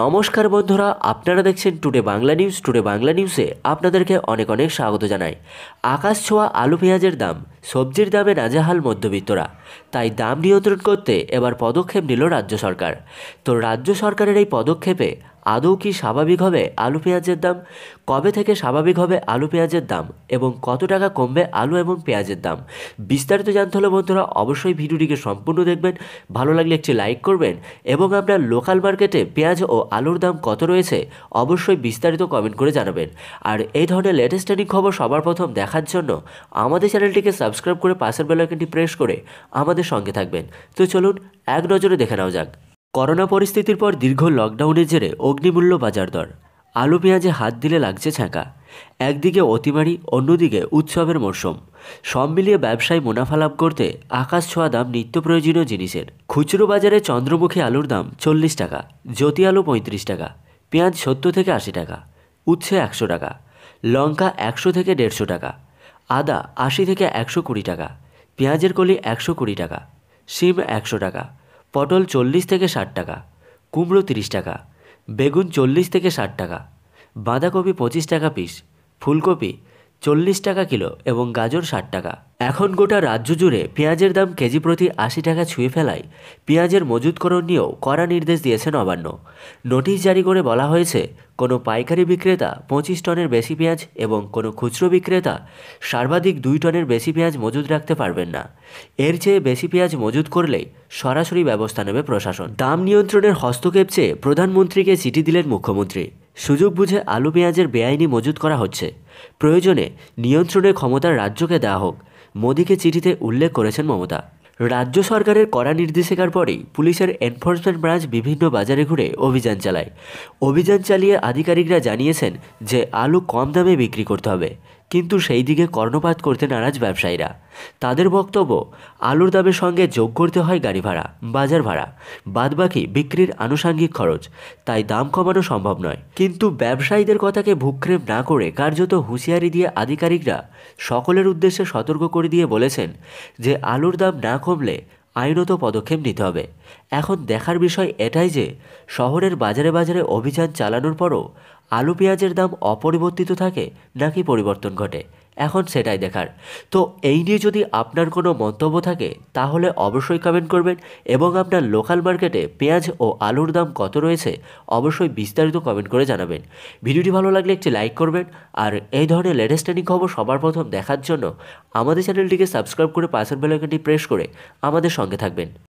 নমস্কার বন্ধুরা আপনারা দেখছেন today Bangla news today Bangla নিউজে আপনাদেরকে অনেক অনেক স্বাগত জানাই আকাশ ছোঁয়া আলু পেঁয়াজের দাম সবজির দামে নাজেহাল মধ্যবিত্তরা তাই দাম নিয়ন্ত্রণ করতে এবার পদক্ষেপ নিল রাজ্য সরকার তো রাজ্য সরকারের এই পদক্ষেপে আদৌ কি স্বাভাবিক হবে আলু পেঁয়াজের দাম কবে থেকে স্বাভাবিক হবে আলু পেঁয়াজের দাম এবং কত টাকা কমবে আলু এবং পেঁয়াজের দাম বিস্তারিত জানতে হলে বন্ধুরা অবশ্যই ভিডিওটিকে সম্পূর্ণ দেখবেন ভালো লাগলে একটি লাইক করবেন এবং আপনার লোকাল মার্কেটে পেঁয়াজ ও আলুর দাম কত রয়েছে অবশ্যই বিস্তারিত কমেন্ট করে জানাবেন আর এই ধরনের লেটেস্ট ট্রেনিং খবর সবার প্রথম দেখার জন্য আমাদের চ্যানেলটিকে সাবস্ক্রাইব করে পাশের বেলাকেনটি প্রেস করে আমাদের সঙ্গে থাকবেন তো চলুন এক নজরে দেখে নেওয়া যাক করোনা পরিস্থিতির পর দীর্ঘ লকডাউনের জেরে অগ্নিমূল্য বাজার দর আলু পেঁয়াজে হাত দিলে লাগছে ছ্যাঁকা একদিকে অতিমারি অন্যদিকে উৎসবের মরশুম সব মিলিয়ে ব্যবসায় মুনাফা লাভ করতে আকাশ ছোঁয়া দাম নিত্য প্রয়োজনীয় জিনিসের খুচরো বাজারে চন্দ্রমুখী আলুর দাম চল্লিশ টাকা জ্যোতি আলু পঁয়ত্রিশ টাকা পেঁয়াজ সত্তর থেকে আশি টাকা উচ্ছে একশো টাকা লঙ্কা একশো থেকে দেড়শো টাকা আদা আশি থেকে একশো কুড়ি টাকা পেঁয়াজের কলি একশো কুড়ি টাকা শিম একশো টাকা পটল চল্লিশ থেকে ষাট টাকা কুমড়ো তিরিশ টাকা বেগুন চল্লিশ থেকে ষাট টাকা বাঁধাকপি পঁচিশ টাকা পিস ফুলকপি চল্লিশ টাকা কিলো এবং গাজর ষাট টাকা এখন গোটা রাজ্য জুড়ে পেঁয়াজের দাম কেজি প্রতি আশি টাকা ছুঁয়ে ফেলায় পেঁয়াজের মজুতকরণ নিয়েও কড়া নির্দেশ দিয়েছেন অবান্ন নোটিশ জারি করে বলা হয়েছে কোনো পাইকারি বিক্রেতা পঁচিশ টনের বেশি পেঁয়াজ এবং কোনো খুচরো বিক্রেতা সর্বাধিক দুই টনের বেশি পেঁয়াজ মজুত রাখতে পারবেন না এর চেয়ে বেশি পেঁয়াজ মজুত করলে সরাসরি ব্যবস্থা নেবে প্রশাসন দাম নিয়ন্ত্রণের হস্তক্ষেপ চেয়ে প্রধানমন্ত্রীকে চিঠি দিলেন মুখ্যমন্ত্রী সুযোগ বুঝে আলু পেঁয়াজের বেআইনি মজুত করা হচ্ছে প্রয়োজনে নিয়ন্ত্রণের ক্ষমতা রাজ্যকে দেওয়া হোক মোদীকে চিঠিতে উল্লেখ করেছেন মমতা রাজ্য সরকারের কড়া নির্দেশিকার পরেই পুলিশের এনফোর্সমেন্ট ব্রাঞ্চ বিভিন্ন বাজারে ঘুরে অভিযান চালায় অভিযান চালিয়ে আধিকারিকরা জানিয়েছেন যে আলু কম দামে বিক্রি করতে হবে কিন্তু সেই দিকে কর্ণপাত করতে নারাজ ব্যবসায়ীরা তাদের বক্তব্য আলুর দামের সঙ্গে যোগ করতে হয় গাড়ি ভাড়া বাজার ভাড়া বাদবাকি বিক্রির আনুষাঙ্গিক খরচ তাই দাম কমানো সম্ভব নয় কিন্তু ব্যবসায়ীদের কথাকে ভুক্ষেপ না করে কার্যত হুঁশিয়ারি দিয়ে আধিকারিকরা সকলের উদ্দেশ্যে সতর্ক করে দিয়ে বলেছেন যে আলুর দাম না কমলে আইনত পদক্ষেপ নিতে হবে এখন দেখার বিষয় এটাই যে শহরের বাজারে বাজারে অভিযান চালানোর পরও আলু পেঁয়াজের দাম অপরিবর্তিত থাকে নাকি পরিবর্তন ঘটে এখন সেটাই দেখার তো এই নিয়ে যদি আপনার কোনো মন্তব্য থাকে তাহলে অবশ্যই কমেন্ট করবেন এবং আপনার লোকাল মার্কেটে পেঁয়াজ ও আলুর দাম কত রয়েছে অবশ্যই বিস্তারিত কমেন্ট করে জানাবেন ভিডিওটি ভালো লাগলে একটি লাইক করবেন আর এই ধরনের লেটেস্ট ট্রেনিং খবর সবার প্রথম দেখার জন্য আমাদের চ্যানেলটিকে সাবস্ক্রাইব করে পাশের বেলাইকনটি প্রেস করে আমাদের সঙ্গে থাকবেন